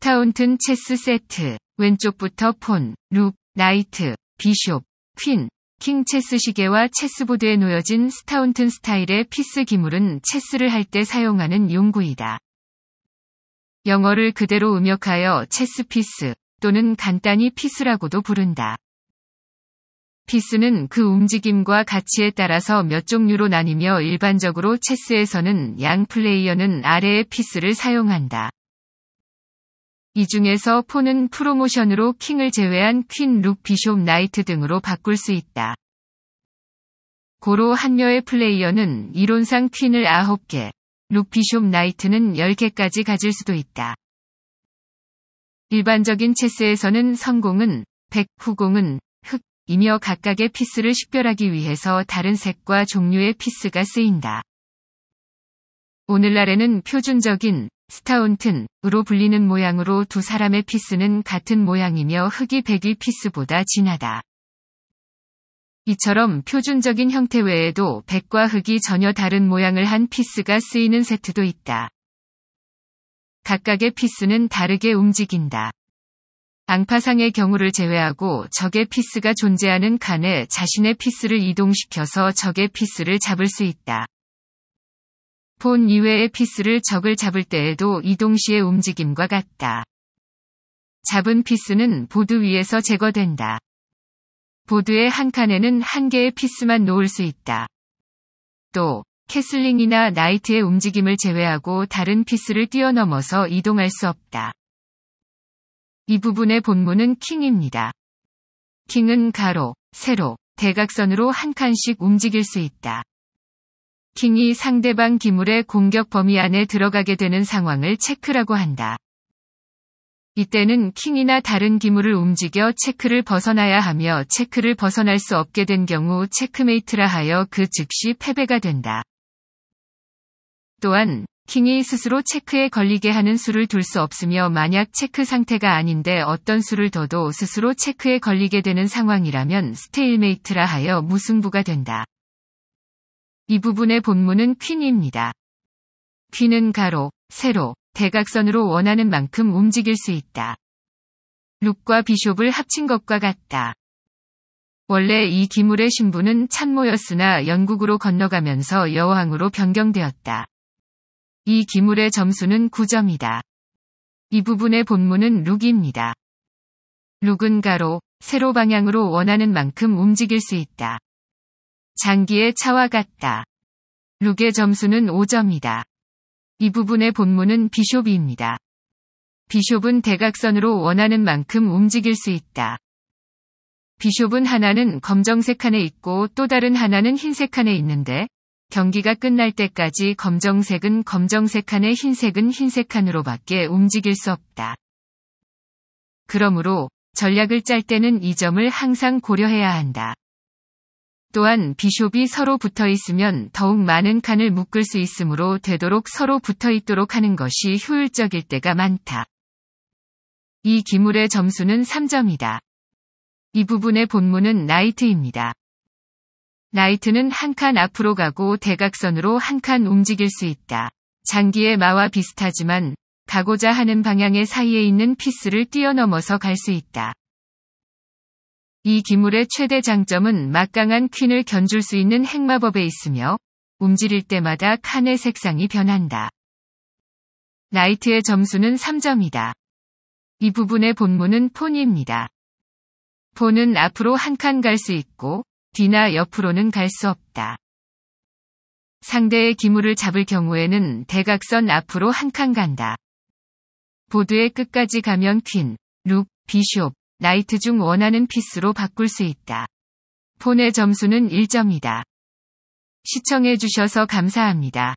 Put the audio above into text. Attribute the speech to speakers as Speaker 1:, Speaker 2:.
Speaker 1: 스타운튼 체스 세트, 왼쪽부터 폰, 룩, 나이트, 비숍, 퀸, 킹 체스 시계와 체스보드에 놓여진 스타운튼 스타일의 피스 기물은 체스를 할 때 사용하는 용구이다. 영어를 그대로 음역하여 체스 피스 또는 간단히 피스라고도 부른다. 피스는 그 움직임과 가치에 따라서 몇 종류로 나뉘며 일반적으로 체스에서는 양 플레이어는 아래의 피스를 사용한다. 이 중에서 포는 프로모션으로 킹을 제외한 퀸, 룩, 비숍, 나이트 등으로 바꿀 수 있다. 고로 한여의 플레이어는 이론상 퀸을 9개, 룩, 비숍, 나이트는 10개까지 가질 수도 있다. 일반적인 체스에서는 성공은 백, 후공은 흑이며 각각의 피스를 식별하기 위해서 다른 색과 종류의 피스가 쓰인다. 오늘날에는 표준적인 스타운튼으로 불리는 모양으로 두 사람의 피스는 같은 모양이며 흙이 백이 피스보다 진하다. 이처럼 표준적인 형태 외에도 백과 흙이 전혀 다른 모양을 한 피스가 쓰이는 세트도 있다. 각각의 피스는 다르게 움직인다. 앙파상의 경우를 제외하고 적의 피스가 존재하는 칸에 자신의 피스를 이동시켜서 적의 피스를 잡을 수 있다. 폰 이외의 피스를 적을 잡을 때에도 이동 시의 움직임과 같다. 잡은 피스는 보드 위에서 제거된다. 보드의 한 칸에는 한 개의 피스만 놓을 수 있다. 또, 캐슬링이나 나이트의 움직임을 제외하고 다른 피스를 뛰어넘어서 이동할 수 없다. 이 부분의 본문은 킹입니다. 킹은 가로, 세로, 대각선으로 한 칸씩 움직일 수 있다. 킹이 상대방 기물의 공격 범위 안에 들어가게 되는 상황을 체크라고 한다. 이때는 킹이나 다른 기물을 움직여 체크를 벗어나야 하며 체크를 벗어날 수 없게 된 경우 체크메이트라 하여 그 즉시 패배가 된다. 또한 킹이 스스로 체크에 걸리게 하는 수를 둘 수 없으며 만약 체크 상태가 아닌데 어떤 수를 둬도 스스로 체크에 걸리게 되는 상황이라면 스테일메이트라 하여 무승부가 된다. 이 부분의 본문은 퀸입니다. 퀸은 가로, 세로, 대각선으로 원하는 만큼 움직일 수 있다. 룩과 비숍을 합친 것과 같다. 원래 이 기물의 신분은 참모였으나 영국으로 건너가면서 여왕으로 변경되었다. 이 기물의 점수는 9점이다. 이 부분의 본문은 룩입니다. 룩은 가로, 세로 방향으로 원하는 만큼 움직일 수 있다. 장기의 차와 같다. 룩의 점수는 5점이다. 이 부분의 본문은 비숍입니다. 비숍은 대각선으로 원하는 만큼 움직일 수 있다. 비숍은 하나는 검정색 칸에 있고 또 다른 하나는 흰색 칸에 있는데 경기가 끝날 때까지 검정색은 검정색 칸에 흰색은 흰색 칸으로밖에 움직일 수 없다. 그러므로 전략을 짤 때는 이 점을 항상 고려해야 한다. 또한 비숍이 서로 붙어 있으면 더욱 많은 칸을 묶을 수 있으므로 되도록 서로 붙어 있도록 하는 것이 효율적일 때가 많다. 이 기물의 점수는 3점이다. 이 부분의 본문은 나이트입니다. 나이트는 한 칸 앞으로 가고 대각선으로 한 칸 움직일 수 있다. 장기의 마와 비슷하지만 가고자 하는 방향의 사이에 있는 피스를 뛰어넘어서 갈 수 있다. 이 기물의 최대 장점은 막강한 퀸을 견줄 수 있는 핵마법에 있으며 움직일 때마다 칸의 색상이 변한다. 나이트의 점수는 3점이다. 이 부분의 본문은 폰입니다. 폰은 앞으로 한 칸 갈 수 있고 뒤나 옆으로는 갈 수 없다. 상대의 기물을 잡을 경우에는 대각선 앞으로 한 칸 간다. 보드의 끝까지 가면 퀸, 룩, 비숍, 나이트 중 원하는 피스로 바꿀 수 있다. 폰의 점수는 1점이다. 시청해주셔서 감사합니다.